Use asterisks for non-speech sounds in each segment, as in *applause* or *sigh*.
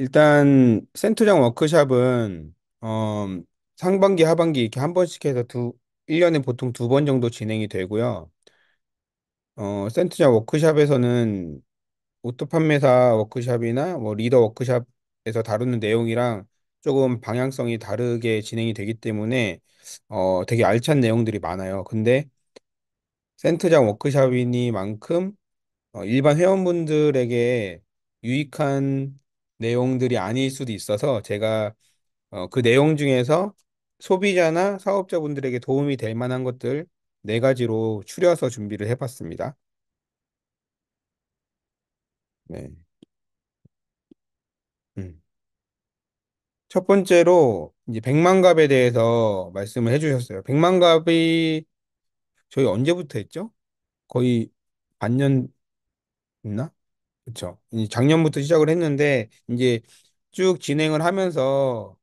일단 센투장 워크숍은 어, 상반기, 하반기 이렇게 한 번씩 해서 두 1년에 보통 두 번 정도 진행이 되고요. 어, 센투장 워크숍에서는 오토 판매사 워크숍이나 뭐 리더 워크숍에서 다루는 내용이랑 조금 방향성이 다르게 진행이 되기 때문에 어, 되게 알찬 내용들이 많아요. 근데 센트장 워크숍이니만큼 어, 일반 회원분들에게 유익한 내용들이 아닐 수도 있어서 제가 어, 그 내용 중에서 소비자나 사업자분들에게 도움이 될 만한 것들 네 가지로 추려서 준비를 해봤습니다. 네. 음. 첫 번째로 이제 백만갑에 대해서 말씀을 해주셨어요. 백만갑이 저희 언제부터 했죠? 거의 반년 있나? 그쵸. 이 작년부터 시작을 했는데, 이제 쭉 진행을 하면서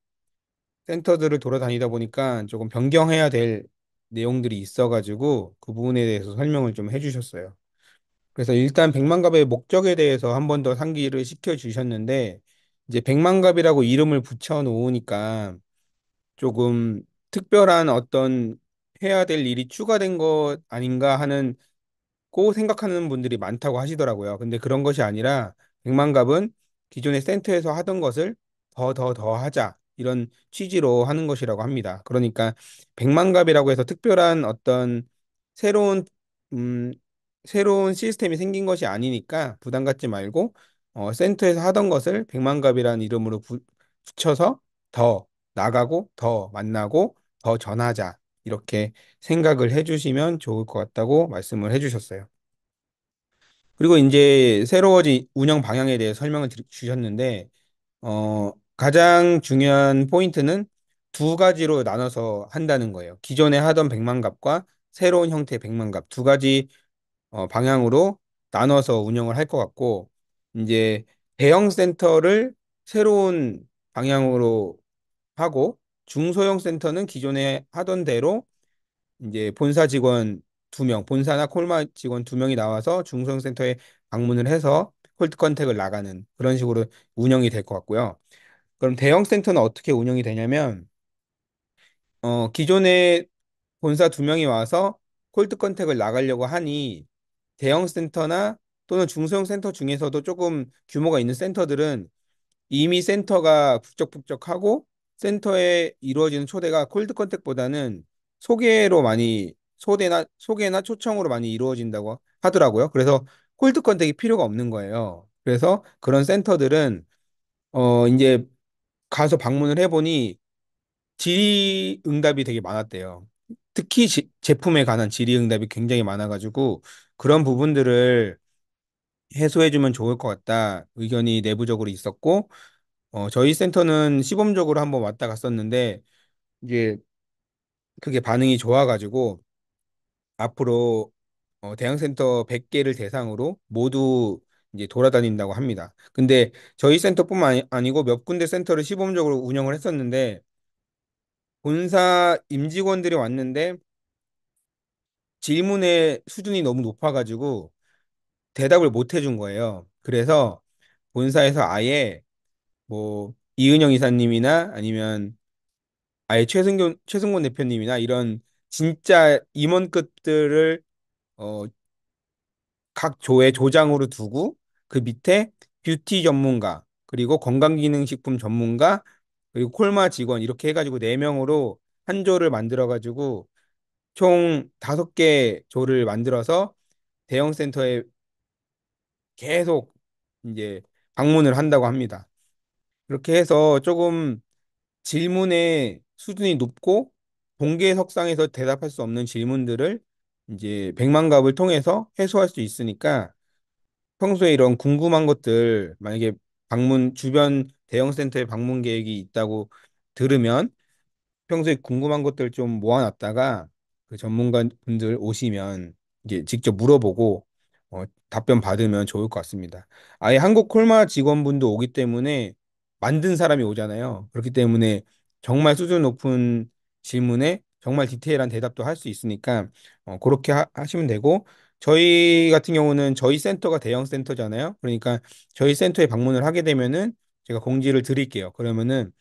센터들을 돌아다니다 보니까 조금 변경해야 될 내용들이 있어가지고 그 부분에 대해서 설명을 좀 해주셨어요. 그래서 일단 백만갑의 목적에 대해서 한 번 더 상기를 시켜주셨는데, 이제 백만갑이라고 이름을 붙여놓으니까 조금 특별한 어떤 해야 될 일이 추가된 것 아닌가 하는 고 생각하는 분들이 많다고 하시더라고요. 근데 그런 것이 아니라 백만갑은 기존의 센터에서 하던 것을 더 더 더 하자 이런 취지로 하는 것이라고 합니다. 그러니까 백만갑이라고 해서 특별한 어떤 새로운 음 새로운 시스템이 생긴 것이 아니니까 부담 갖지 말고 어 센터에서 하던 것을 백만갑이라는 이름으로 부, 붙여서 더 나가고 더 만나고 더 전하자 이렇게 생각을 해주시면 좋을 것 같다고 말씀을 해주셨어요. 그리고 이제 새로워진 운영 방향에 대해 설명을 주셨는데 어, 가장 중요한 포인트는 두 가지로 나눠서 한다는 거예요. 기존에 하던 백만갑과 새로운 형태의 백만갑 두 가지 어, 방향으로 나눠서 운영을 할 것 같고 이제 대형 센터를 새로운 방향으로 하고 중소형 센터는 기존에 하던 대로 이제 본사 직원 두 명, 본사나 콜마 직원 두 명이 나와서 중소형 센터에 방문을 해서 콜드 컨택을 나가는 그런 식으로 운영이 될 것 같고요. 그럼 대형 센터는 어떻게 운영이 되냐면 어, 기존에 본사 두 명이 와서 콜드 컨택을 나가려고 하니 대형 센터나 또는 중소형 센터 중에서도 조금 규모가 있는 센터들은 이미 센터가 북적북적하고 센터에 이루어지는 초대가 콜드 컨택보다는 소개로 많이 소대나 소개나 초청으로 많이 이루어진다고 하더라고요. 그래서 콜드 컨택이 필요가 없는 거예요. 그래서 그런 센터들은 어 이제 가서 방문을 해보니 질의응답이 되게 많았대요. 특히 지, 제품에 관한 질의응답이 굉장히 많아가지고 그런 부분들을 해소해주면 좋을 것 같다 의견이 내부적으로 있었고 어, 저희 센터는 시범적으로 한번 왔다 갔었는데 이제 그게 반응이 좋아가지고 앞으로 어, 대형센터 100개를 대상으로 모두 이제 돌아다닌다고 합니다. 근데 저희 센터뿐만 아니, 고몇 군데 센터를 시범적으로 운영을 했었는데 본사 임직원들이 왔는데 질문의 수준이 너무 높아가지고 대답을 못 해준 거예요. 그래서 본사에서 아예 뭐 이은영 이사님이나 아니면 아예 최승균 최승곤 대표님이나 이런 진짜 임원급들을 어, 각 조의 조장으로 두고 그 밑에 뷰티 전문가 그리고 건강기능식품 전문가 그리고 콜마 직원 이렇게 해가지고 네 명으로 한 조를 만들어가지고 총 다섯 개 조를 만들어서 대형 센터에 계속 이제 방문을 한다고 합니다. 이렇게 해서 조금 질문의 수준이 높고 동계석상에서 대답할 수 없는 질문들을 이제 백만갑을 통해서 해소할 수 있으니까 평소에 이런 궁금한 것들 만약에 방문 주변 대형 센터에 방문 계획이 있다고 들으면 평소에 궁금한 것들 좀 모아놨다가 그 전문가분들 오시면 이제 직접 물어보고 어, 답변 받으면 좋을 것 같습니다. 아예 한국 콜마 직원분도 오기 때문에 만든 사람이 오잖아요. 그렇기 때문에 정말 수준 높은 질문에 정말 디테일한 대답도 할 수 있으니까 어, 그렇게 하, 하시면 되고 저희 같은 경우는 저희 센터가 대형 센터잖아요. 그러니까 저희 센터에 방문을 하게 되면은 제가 공지를 드릴게요. 그러면은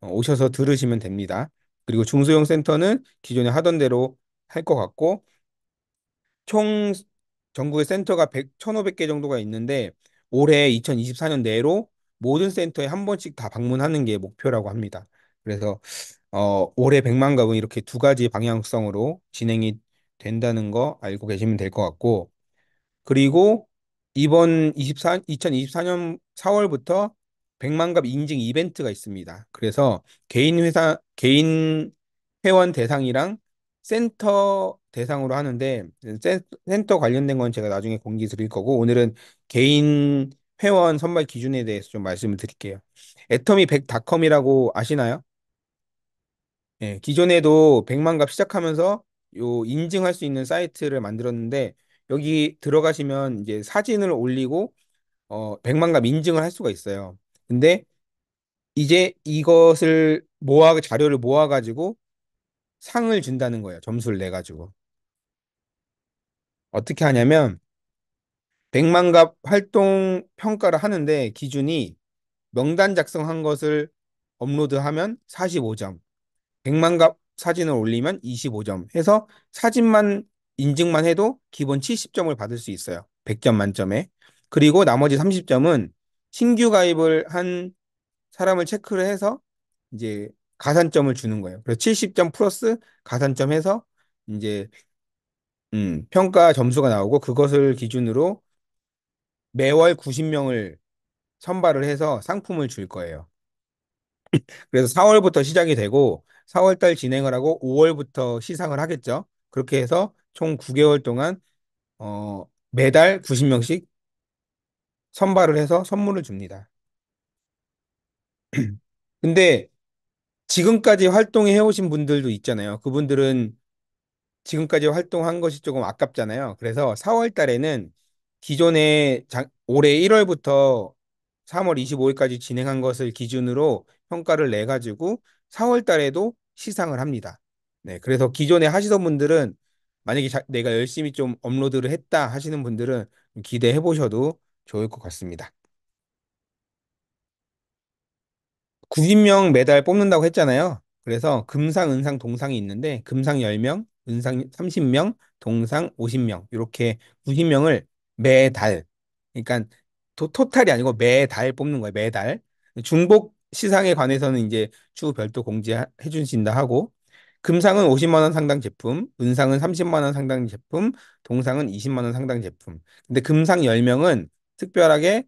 어, 오셔서 들으시면 됩니다. 그리고 중소형 센터는 기존에 하던 대로 할 것 같고 총 전국의 센터가 100, 1,500개 정도가 있는데 올해 2024년 내로 모든 센터에 한 번씩 다 방문하는 게 목표라고 합니다. 그래서 어, 올해 100만 가구 이렇게 두 가지 방향성으로 진행이 된다는 거 알고 계시면 될 것 같고 그리고 이번 24, 2024년 4월부터 100만 갑 인증 이벤트가 있습니다. 그래서 개인 회사 개인 회원 대상이랑 센터 대상으로 하는데 센, 센터 관련된 건 제가 나중에 공지 드릴 거고 오늘은 개인 회원 선발 기준에 대해서 좀 말씀을 드릴게요. 애터미 100닷컴이라고 아시나요? 예, 기존에도 100만 갑 시작하면서 요 인증할 수 있는 사이트를 만들었는데 여기 들어가시면 이제 사진을 올리고 어 100만 갑 인증을 할 수가 있어요. 근데 이제 이것을 모아 자료를 모아 가지고 상을 준다는 거예요. 점수를 내 가지고. 어떻게 하냐면 백만갑 활동 평가를 하는데 기준이 명단 작성한 것을 업로드하면 45점, 백만갑 사진을 올리면 25점 해서 사진만 인증만 해도 기본 70점을 받을 수 있어요. 100점 만점에. 그리고 나머지 30점은 신규 가입을 한 사람을 체크를 해서 이제 가산점을 주는 거예요. 그래서 70점 플러스 가산점 해서 이제 음, 평가 점수가 나오고 그것을 기준으로 매월 90명을 선발을 해서 상품을 줄 거예요. 그래서 4월부터 시작이 되고 4월달 진행을 하고 5월부터 시상을 하겠죠. 그렇게 해서 총 9개월 동안 어, 매달 90명씩 선발을 해서 선물을 줍니다. *clears throat* 근데 지금까지 활동해 오신 분들도 있잖아요. 그분들은 지금까지 활동한 것이 조금 아깝잖아요. 그래서 4월 달에는 기존에 작- 올해 1월부터 3월 25일까지 진행한 것을 기준으로 평가를 내 가지고 4월 달에도 시상을 합니다. 네, 그래서 기존에 하시던 분들은 만약에 자- 내가 열심히 좀 업로드를 했다 하시는 분들은 기대해 보셔도 좋을 것 같습니다. 90명 매달 뽑는다고 했잖아요. 그래서 금상, 은상, 동상이 있는데 금상 10명, 은상 30명, 동상 50명 이렇게 90명을 매달. 그러니까 도, 토탈이 아니고 매달 뽑는 거예요. 매달. 중복 시상에 관해서는 이제 추후 별도 공지해 주신다 하고 금상은 50만 원 상당 제품, 은상은 30만 원 상당 제품, 동상은 20만 원 상당 제품. 근데 금상 10명은 특별하게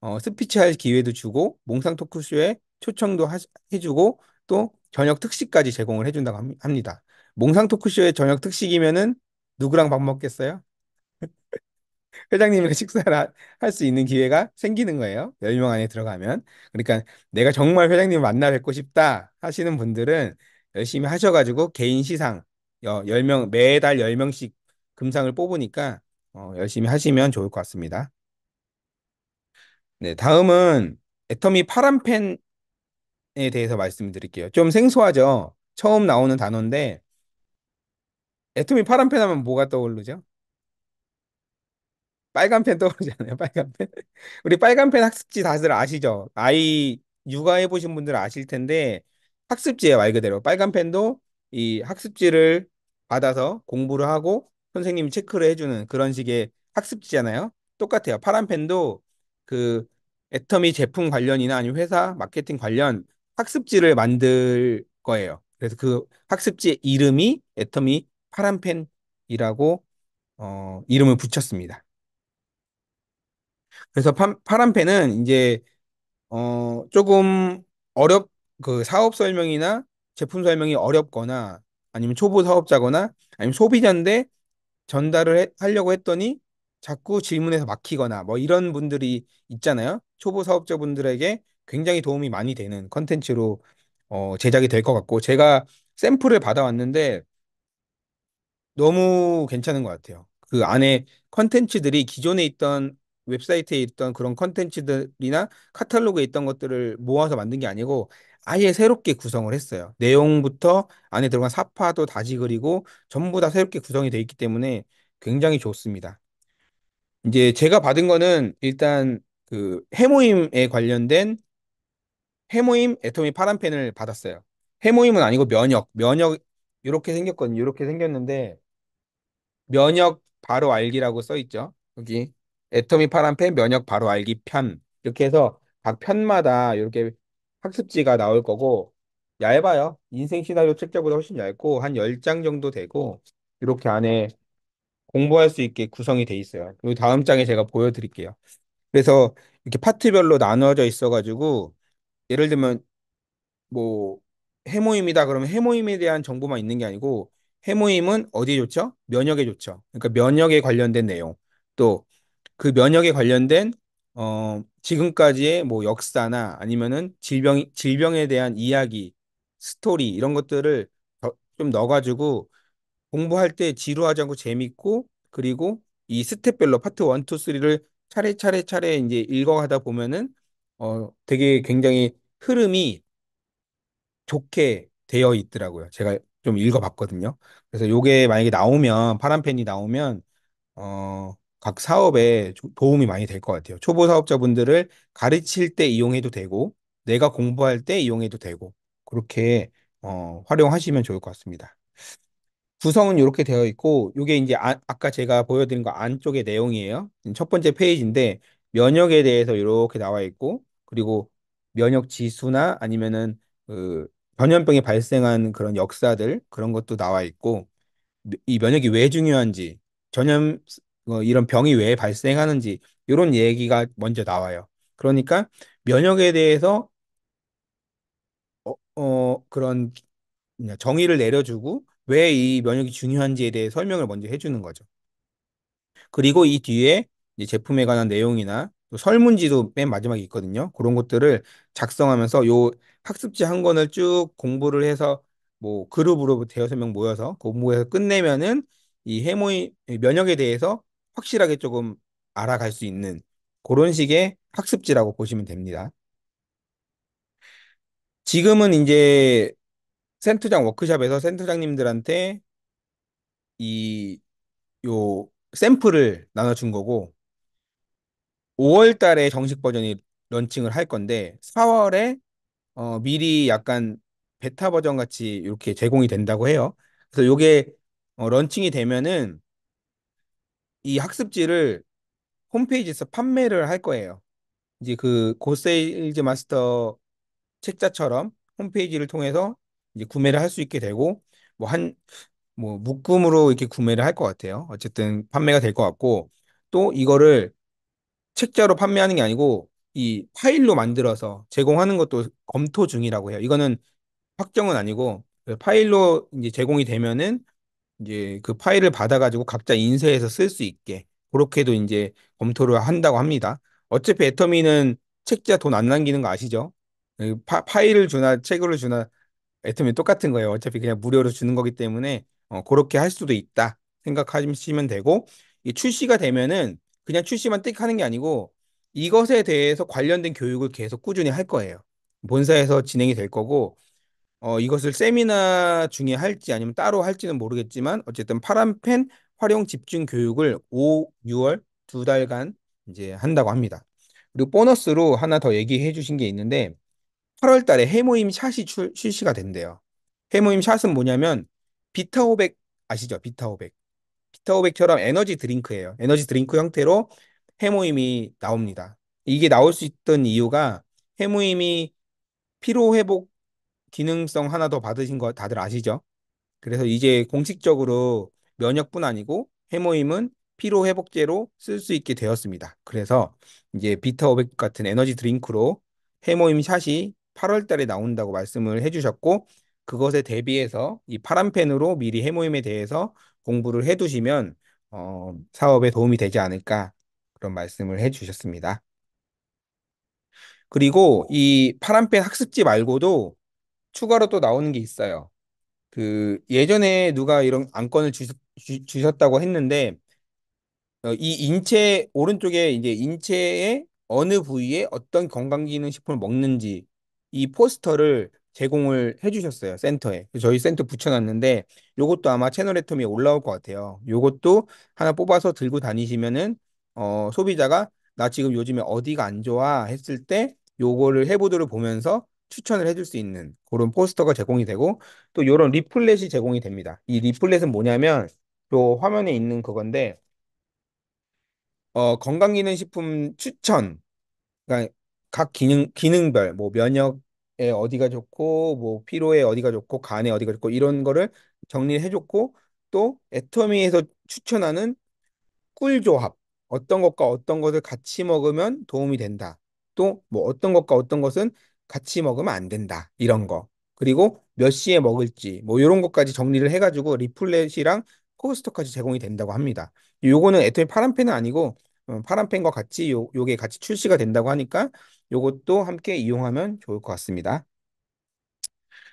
어, 스피치할 기회도 주고 몽상 토크쇼에 초청도 하, 해주고 또 저녁 특식까지 제공을 해준다고 합니다. 몽상 토크쇼의 저녁 특식이면은 누구랑 밥 먹겠어요? 회장님이랑 그 식사를 할 수 있는 기회가 생기는 거예요. 10명 안에 들어가면. 그러니까 내가 정말 회장님 만나 뵙고 싶다 하시는 분들은 열심히 하셔가지고 개인 시상 10명, 매달 10명씩 금상을 뽑으니까 어, 열심히 하시면 좋을 것 같습니다. 네, 다음은 애터미 파란펜에 대해서 말씀드릴게요. 좀 생소하죠? 처음 나오는 단어인데 애터미 파란펜 하면 뭐가 떠오르죠? 빨간 펜 떠오르지 않아요? 빨간 펜? *laughs* 우리 빨간 펜 학습지 다들 아시죠? 아이 육아해 보신 분들 아실 텐데 학습지예요, 말 그대로. 빨간 펜도 이 학습지를 받아서 공부를 하고 선생님이 체크를 해주는 그런 식의 학습지잖아요. 똑같아요. 파란 펜도 그 애터미 제품 관련이나 아니면 회사 마케팅 관련 학습지를 만들 거예요. 그래서 그 학습지의 이름이 애터미 파란 펜이라고 어, 이름을 붙였습니다. 그래서 파, 파란펜은 이제 어 조금 어렵 그 사업 설명이나 제품 설명이 어렵거나 아니면 초보 사업자거나 아니면 소비자인데 전달을 해, 하려고 했더니 자꾸 질문에서 막히거나 뭐 이런 분들이 있잖아요. 초보 사업자분들에게 굉장히 도움이 많이 되는 컨텐츠로 어, 제작이 될 것 같고 제가 샘플을 받아왔는데 너무 괜찮은 것 같아요. 그 안에 컨텐츠들이 기존에 있던 웹사이트에 있던 그런 컨텐츠들이나 카탈로그에 있던 것들을 모아서 만든 게 아니고 아예 새롭게 구성을 했어요. 내용부터 안에 들어간 사파도 다시 그리고 전부 다 새롭게 구성이 돼 있기 때문에 굉장히 좋습니다. 이제 제가 받은 거는 일단 그 해모임에 관련된 해모임 애터미 파란펜을 받았어요. 해모임은 아니고 면역, 면역 이렇게 생겼거든요. 이렇게 생겼는데 면역 바로 알기라고 써 있죠. 여기 애터미 파란 펜 면역 바로 알기 편 이렇게 해서 각 편마다 이렇게 학습지가 나올 거고 얇아요. 인생 시나리오 책자보다 훨씬 얇고 한 10장 정도 되고 이렇게 안에 공부할 수 있게 구성이 돼 있어요. 그리고 다음 장에 제가 보여드릴게요. 그래서 이렇게 파트별로 나누어져 있어가지고 예를 들면 뭐 해모임이다 그러면 해모임에 대한 정보만 있는 게 아니고 해모임은 어디에 좋죠? 면역에 좋죠. 그러니까 면역에 관련된 내용 또그 면역에 관련된 어, 지금까지의 뭐 역사나 아니면은 질병, 질병에 대한 이야기, 스토리 이런 것들을 좀 넣어가지고 공부할 때 지루하지 않고 재밌고 그리고 이 스텝별로 파트 원, 투, 쓰리를 차례차례 차례 이제 읽어가다 보면은 어, 되게 굉장히 흐름이 좋게 되어 있더라고요. 제가 좀 읽어봤거든요. 그래서 요게 만약에 나오면 파란 펜이 나오면 어, 각 사업에 도움이 많이 될 것 같아요. 초보 사업자분들을 가르칠 때 이용해도 되고, 내가 공부할 때 이용해도 되고, 그렇게 어, 활용하시면 좋을 것 같습니다. 구성은 이렇게 되어 있고, 이게 이제 아, 까 제가 보여드린 거 안쪽의 내용이에요. 첫 번째 페이지인데, 면역에 대해서 이렇게 나와 있고, 그리고 면역 지수나 아니면은 그변염병이 발생한 그런 역사들, 그런 것도 나와 있고, 이 면역이 왜 중요한지, 전염 뭐 이런 병이 왜 발생하는지 이런 얘기가 먼저 나와요. 그러니까 면역에 대해서 어, 어 그런 정의를 내려주고 왜 이 면역이 중요한지에 대해 설명을 먼저 해주는 거죠. 그리고 이 뒤에 제품에 관한 내용이나 설문지도 맨 마지막에 있거든요. 그런 것들을 작성하면서 요 학습지 한 권을 쭉 공부를 해서 뭐 그룹으로 대여섯 명 모여서 공부해서 끝내면은 이 해모 면역에 대해서 확실하게 조금 알아갈 수 있는 그런 식의 학습지라고 보시면 됩니다. 지금은 이제 센터장 워크샵에서 센터장님들한테 이 요 샘플을 나눠준 거고 5월 달에 정식 버전이 런칭을 할 건데 4월에 어, 미리 약간 베타 버전 같이 이렇게 제공이 된다고 해요. 그래서 요게 어, 런칭이 되면은 이 학습지를 홈페이지에서 판매를 할 거예요. 이제 그 고세일즈 마스터 책자처럼 홈페이지를 통해서 이제 구매를 할 수 있게 되고 뭐한뭐 뭐 묶음으로 이렇게 구매를 할 것 같아요. 어쨌든 판매가 될 것 같고 또 이거를 책자로 판매하는 게 아니고 이 파일로 만들어서 제공하는 것도 검토 중이라고 해요. 이거는 확정은 아니고 파일로 이제 제공이 되면은 이제 그 파일을 받아가지고 각자 인쇄해서 쓸 수 있게 그렇게도 이제 검토를 한다고 합니다. 어차피 애터미는 책자 돈 안 남기는 거 아시죠? 그 파, 파일을 주나 책으로 주나 애터미 똑같은 거예요. 어차피 그냥 무료로 주는 거기 때문에 어, 그렇게 할 수도 있다 생각하시면 되고 이 출시가 되면은 그냥 출시만 띡 하는 게 아니고 이것에 대해서 관련된 교육을 계속 꾸준히 할 거예요. 본사에서 진행이 될 거고 어, 이것을 세미나 중에 할지 아니면 따로 할지는 모르겠지만 어쨌든 파란펜 활용 집중 교육을 5, 6월 두 달간 이제 한다고 합니다. 그리고 보너스로 하나 더 얘기해 주신 게 있는데 8월 달에 해모임 샷이 출, 시가 된대요. 해모임 샷은 뭐냐면 비타 500 아시죠? 비타 500. 비타 500처럼 에너지 드링크예요. 에너지 드링크 형태로 해모임이 나옵니다. 이게 나올 수 있던 이유가 해모임이 피로 회복 기능성 하나 더 받으신 거 다들 아시죠? 그래서 이제 공식적으로 면역뿐 아니고 해모임은 피로 회복제로 쓸 수 있게 되었습니다. 그래서 이제 비타 500 같은 에너지 드링크로 해모임 샷이 8월 달에 나온다고 말씀을 해주셨고 그것에 대비해서 이 파란 펜으로 미리 해모임에 대해서 공부를 해두시면 어, 사업에 도움이 되지 않을까 그런 말씀을 해주셨습니다. 그리고 이 파란펜 학습지 말고도 추가로 또 나오는 게 있어요. 그 예전에 누가 이런 안건을 주셨, 주셨다고 했는데 어, 이 인체 오른쪽에 이제 인체의 어느 부위에 어떤 건강기능식품을 먹는지 이 포스터를 제공을 해주셨어요 센터에 저희 센터 붙여놨는데 요것도 아마 채널 애텀에 올라올 것 같아요 요것도 하나 뽑아서 들고 다니시면은 어 소비자가 나 지금 요즘에 어디가 안 좋아 했을 때 요거를 해보도를 보면서 추천을 해줄 수 있는 그런 포스터가 제공이 되고 또 이런 리플렛이 제공이 됩니다. 이 리플렛은 뭐냐면 요 화면에 있는 그건데 어, 건강기능식품 추천 그러니까 각 기능 기능별 뭐 면역에 어디가 좋고 뭐 피로에 어디가 좋고 간에 어디가 좋고 이런 거를 정리해 줬고 또 애터미에서 추천하는 꿀 조합 어떤 것과 어떤 것을 같이 먹으면 도움이 된다. 또 뭐 어떤 것과 어떤 것은 같이 먹으면 안 된다. 이런 거. 그리고 몇 시에 먹을지 뭐 이런 것까지 정리를 해가지고 리플렛이랑 코스터까지 제공이 된다고 합니다. 요거는 애초에 파란펜은 아니고 어, 파란펜과 같이 요, 요게 같이 출시가 된다고 하니까 요것도 함께 이용하면 좋을 것 같습니다.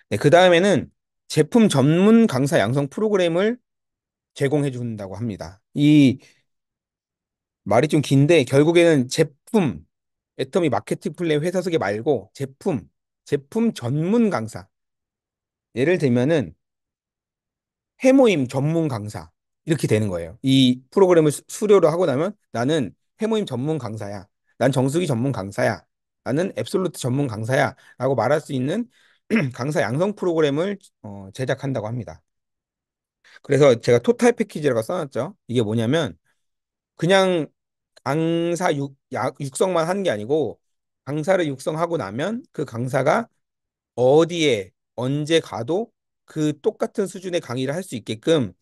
네, 그 다음에는 제품 전문 강사 양성 프로그램을 제공해 준다고 합니다. 이 말이 좀 긴데 결국에는 제품 애터미 마케팅 플랜 회사 소개 말고 제품, 제품 전문 강사. 예를 들면은 해모임 전문 강사. 이렇게 되는 거예요. 이 프로그램을 수료로 하고 나면 나는 해모임 전문 강사야. 난 정수기 전문 강사야. 나는 앱솔루트 전문 강사야. 라고 말할 수 있는 *clears throat* 강사 양성 프로그램을 어, 제작한다고 합니다. 그래서 제가 토탈 패키지라고 써놨죠. 이게 뭐냐면 그냥 강사 육, 야, 육성만 하는 게 아니고 강사를 육성하고 나면 그 강사가 어디에 언제 가도 그 똑같은 수준의 강의를 할 수 있게끔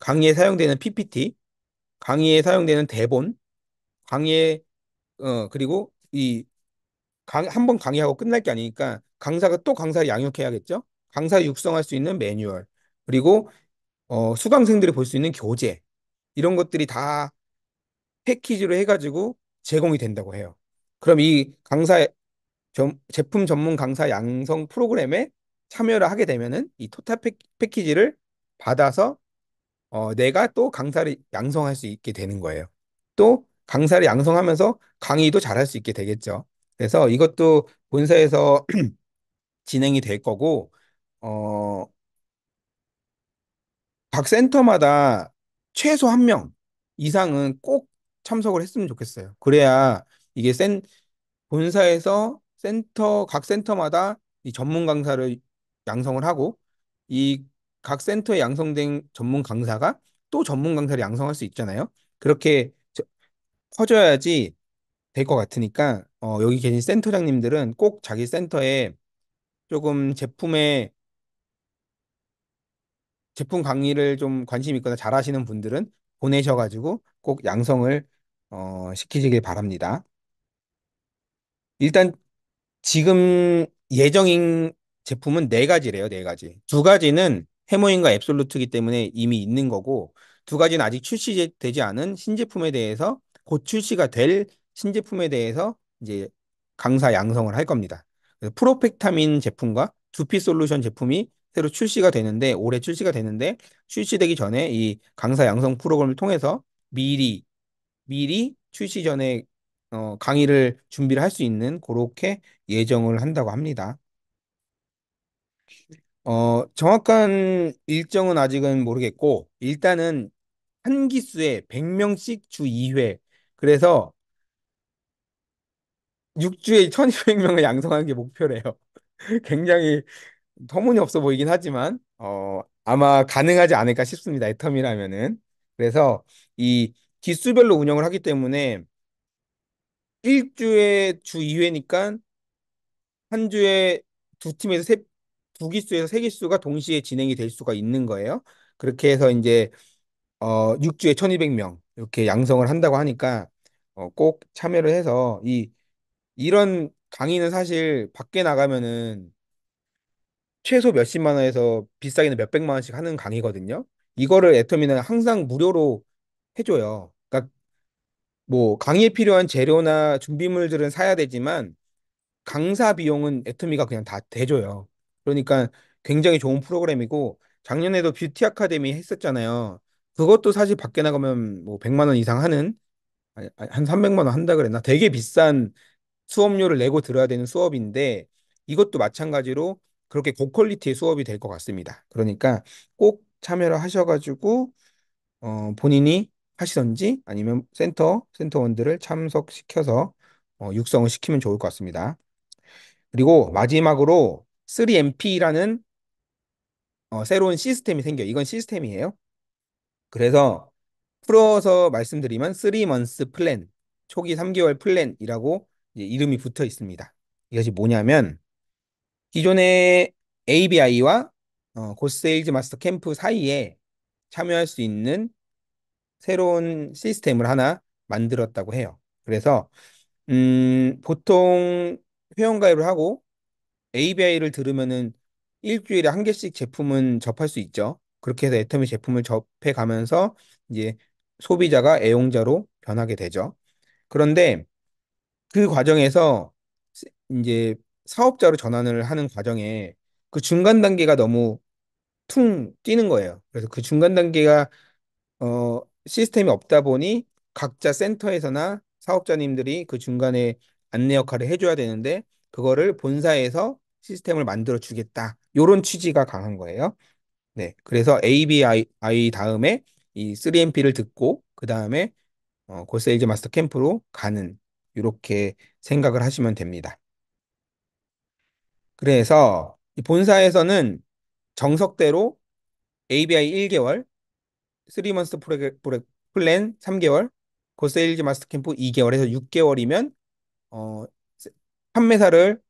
강의에 사용되는 PPT, 강의에 사용되는 대본, 강의에 어 그리고 이강한 번 강의하고 끝날 게 아니니까 강사가 또 강사를 양육해야겠죠. 강사 육성할 수 있는 매뉴얼 그리고 어 수강생들이 볼 수 있는 교재 이런 것들이 다 패키지로 해가지고 제공이 된다고 해요. 그럼 이 강사 제품 전문 강사 양성 프로그램에 참여를 하게 되면은 이 토탈 패키지를 받아서 어, 내가 또 강사를 양성할 수 있게 되는 거예요. 또 강사를 양성하면서 강의도 잘할 수 있게 되겠죠. 그래서 이것도 본사에서 *clears throat* 진행이 될 거고, 어, 각 센터마다 최소 한 명 이상은 꼭 참석을 했으면 좋겠어요. 그래야 이게 센 본사에서 센터 각 센터마다 이 전문 강사를 양성을 하고 이 각 센터에 양성된 전문 강사가 또 전문 강사를 양성할 수 있잖아요. 그렇게 커져야지될 것 같으니까 어, 여기 계신 센터장님들은 꼭 자기 센터에 조금 제품에 제품 강의를 좀 관심 있거나 잘하시는 분들은 보내셔가지고 꼭 양성을 어, 시키시길 바랍니다. 일단 지금 예정인 제품은 네 가지래요, 네 가지. 두 가지는 해모인과 앱솔루트이기 때문에 이미 있는 거고, 두 가지는 아직 출시되지 않은 신제품에 대해서 곧 출시가 될 신제품에 대해서 이제 강사 양성을 할 겁니다. 그래서 프로펙타민 제품과 두피 솔루션 제품이 새로 출시가 되는데 올해 출시가 되는데 출시되기 전에 이 강사 양성 프로그램을 통해서 미리 미리 출시 전에 어, 강의를 준비를 할 수 있는 그렇게 예정을 한다고 합니다. 어, 정확한 일정은 아직은 모르겠고 일단은 한 기수에 100명씩 주 2회 그래서 6주에 1200명을 양성하는 게 목표래요. *laughs* 굉장히 터무니없어 보이긴 하지만 어, 아마 가능하지 않을까 싶습니다. 애텀이라면은. 그래서 이 기수별로 운영을 하기 때문에 일주에 주 2회니까 한 주에 두 팀에서 세, 두 기수에서 세 기수가 동시에 진행이 될 수가 있는 거예요. 그렇게 해서 이제 어 6주에 1200명 이렇게 양성을 한다고 하니까 어, 꼭 참여를 해서 이 이런 강의는 사실 밖에 나가면은 최소 몇십만 원에서 비싸게는 몇백만 원씩 하는 강의거든요. 이거를 애터미는 항상 무료로 해줘요. 그러니까 뭐 강의에 필요한 재료나 준비물들은 사야 되지만 강사 비용은 애터미가 그냥 다 대줘요. 그러니까 굉장히 좋은 프로그램이고 작년에도 뷰티 아카데미 했었잖아요. 그것도 사실 밖에 나가면 뭐 100만 원 이상 하는 아니, 한 300만 원 한다 그랬나? 되게 비싼 수업료를 내고 들어야 되는 수업인데 이것도 마찬가지로 그렇게 고퀄리티의 수업이 될 것 같습니다. 그러니까 꼭 참여를 하셔가지고 어, 본인이 하시던지 아니면 센터, 센터원들을 참석시켜서 어, 육성을 시키면 좋을 것 같습니다. 그리고 마지막으로 3MP라는 어, 새로운 시스템이 생겨요. 이건 시스템이에요. 그래서 풀어서 말씀드리면 3months 플랜, 초기 3개월 플랜이라고 이름이 붙어 있습니다. 이것이 뭐냐면 기존의 ABI와 어, 고세일즈 마스터 캠프 사이에 참여할 수 있는 새로운 시스템을 하나 만들었다고 해요. 그래서 음, 보통 회원가입을 하고 ABI를 들으면은 일주일에 한 개씩 제품은 접할 수 있죠. 그렇게 해서 애터미 제품을 접해 가면서 이제 소비자가 애용자로 변하게 되죠. 그런데 그 과정에서 이제 사업자로 전환을 하는 과정에 그 중간 단계가 너무 퉁 뛰는 거예요. 그래서 그 중간 단계가 어 시스템이 없다 보니 각자 센터에서나 사업자님들이 그 중간에 안내 역할을 해줘야 되는데 그거를 본사에서 시스템을 만들어 주겠다. 요런 취지가 강한 거예요. 네. 그래서 ABI 다음에 이 3MP를 듣고 그 다음에 어, 골세이즈 마스터 캠프로 가는 이렇게 생각을 하시면 됩니다. 그래서 본사에서는 정석대로 ABI 1개월, 3먼스 프로젝, 프 플랜 3개월, 고세일즈 마스터 캠프 2개월에서 6개월이면 어, 판매사를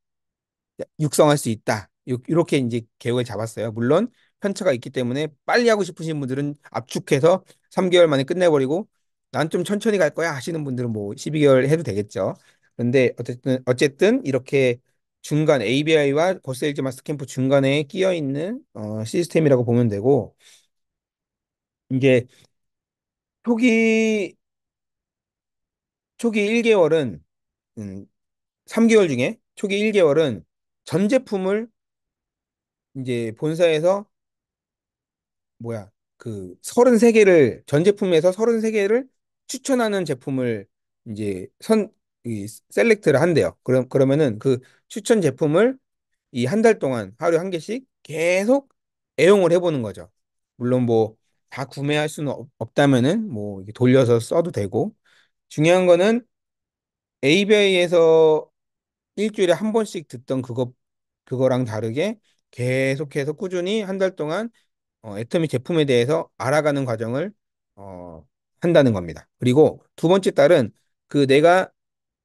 육성할 수 있다. 이렇게 이제 계획을 잡았어요. 물론 편차가 있기 때문에 빨리 하고 싶으신 분들은 압축해서 3개월 만에 끝내버리고 난 좀 천천히 갈 거야 하시는 분들은 뭐 12개월 해도 되겠죠. 그런데 어쨌든 어쨌든 이렇게 중간 ABI와 고세일즈 마스터 캠프 중간에 끼어 있는 어, 시스템이라고 보면 되고 이제 초기 초기 1개월은 음, 3개월 중에 초기 1개월은 전 제품을 이제 본사에서 뭐야 그 33개를 전 제품에서 33개를 추천하는 제품을 이제 선 이 셀렉트를 한대요. 그럼 그러면은 그 추천 제품을 이 한 달 동안 하루 에한 개씩 계속 애용을 해보는 거죠. 물론 뭐다 구매할 수는 없, 다면은뭐 이게 돌려서 써도 되고 중요한 거는 에이베이에서 일주일에 한 번씩 듣던 그거 그거랑 다르게 계속해서 꾸준히 한 달 동안 어, 애터미 제품에 대해서 알아가는 과정을 어, 한다는 겁니다. 그리고 두 번째 달은 그 내가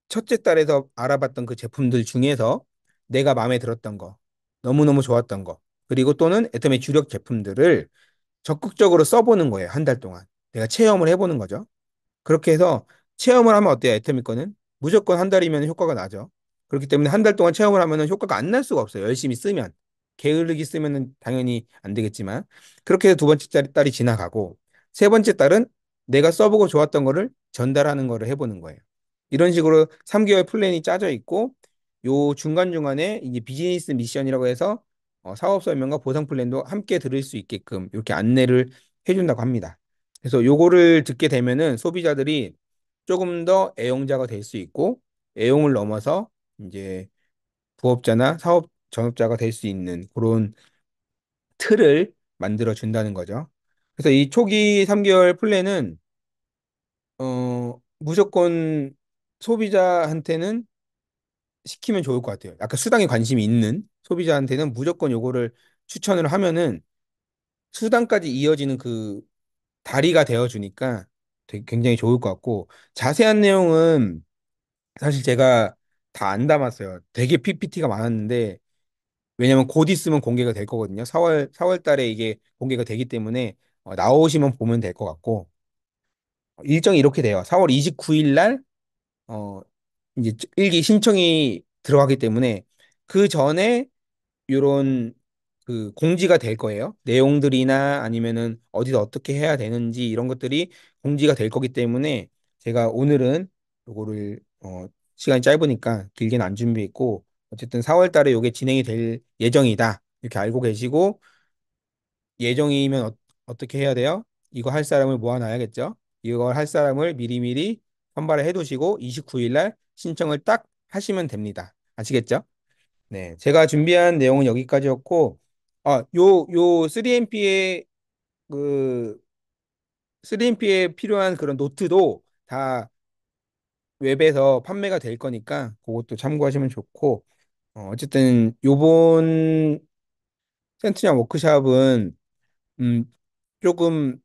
첫째 달에서 알아봤던 그 제품들 중에서 내가 마음에 들었던 거, 너무너무 좋았던 거, 그리고 또는 애터미 주력 제품들을 적극적으로 써보는 거예요. 한 달 동안. 내가 체험을 해보는 거죠. 그렇게 해서 체험을 하면 어때요? 애터미 거는? 무조건 한 달이면 효과가 나죠. 그렇기 때문에 한 달 동안 체험을 하면 효과가 안 날 수가 없어요. 열심히 쓰면. 게으르게 쓰면 당연히 안 되겠지만. 그렇게 해서 두 번째 딸이 지나가고, 세 번째 딸은 내가 써보고 좋았던 거를 전달하는 거를 해보는 거예요. 이런 식으로 3개월 플랜이 짜져 있고, 요 중간중간에 이제 비즈니스 미션이라고 해서 어, 사업 설명과 보상 플랜도 함께 들을 수 있게끔 이렇게 안내를 해준다고 합니다. 그래서 요거를 듣게 되면은 소비자들이 조금 더 애용자가 될 수 있고 애용을 넘어서 이제 부업자나 사업 전업자가 될 수 있는 그런 틀을 만들어 준다는 거죠. 그래서 이 초기 3개월 플랜은 어 무조건 소비자한테는 시키면 좋을 것 같아요. 약간 수당에 관심이 있는 소비자한테는 무조건 요거를 추천을 하면은 수당까지 이어지는 그 다리가 되어주니까 굉장히 좋을 것 같고 자세한 내용은 사실 제가 다 안 담았어요. 되게 PPT가 많았는데 왜냐면 곧 있으면 공개가 될 거거든요. 4월 4월 달에 이게 공개가 되기 때문에 어, 나오시면 보면 될 것 같고 어, 일정이 이렇게 돼요. 4월 29일 날 어, 이제 일기 신청이 들어가기 때문에 그 전에 요런 그 공지가 될 거예요. 내용들이나 아니면은 어디서 어떻게 해야 되는지 이런 것들이 공지가 될 거기 때문에 제가 오늘은 요거를 어 시간이 짧으니까 길게는 안 준비했고 어쨌든 4월 달에 요게 진행이 될 예정이다. 이렇게 알고 계시고 예정이면 어, 어떻게 해야 돼요? 이거 할 사람을 모아놔야겠죠? 이걸 할 사람을 미리미리 선발을 해두시고 29일 날 신청을 딱 하시면 됩니다. 아시겠죠? 네, 제가 준비한 내용은 여기까지였고, 아, 요, 요 3MP의 그 3MP에 필요한 그런 노트도 다 웹에서 판매가 될 거니까 그것도 참고하시면 좋고, 어, 어쨌든 요번 센트냐 워크샵은 음, 조금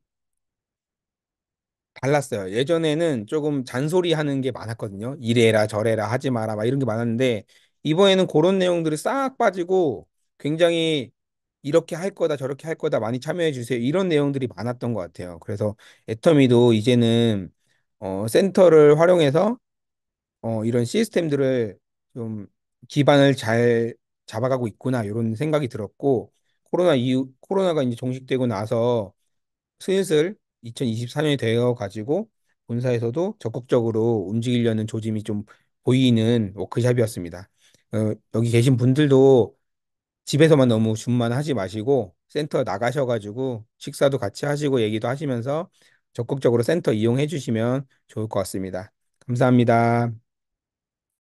달랐어요. 예전에는 조금 잔소리 하는 게 많았거든요. 이래라 저래라 하지 마라 막 이런 게 많았는데 이번에는 그런 내용들이 싹 빠지고 굉장히 이렇게 할 거다 저렇게 할 거다 많이 참여해 주세요. 이런 내용들이 많았던 것 같아요. 그래서 애터미도 이제는 어, 센터를 활용해서 어, 이런 시스템들을 좀 기반을 잘 잡아가고 있구나 이런 생각이 들었고 코로나 이후 코로나가 이제 종식되고 나서 슬슬 2024년이 되어 가지고 본사에서도 적극적으로 움직이려는 조짐이 좀 보이는 워크샵이었습니다. 어, 여기 계신 분들도 집에서만 너무 줌만 하지 마시고 센터 나가셔가지고 식사도 같이 하시고 얘기도 하시면서 적극적으로 센터 이용해 주시면 좋을 것 같습니다. 감사합니다.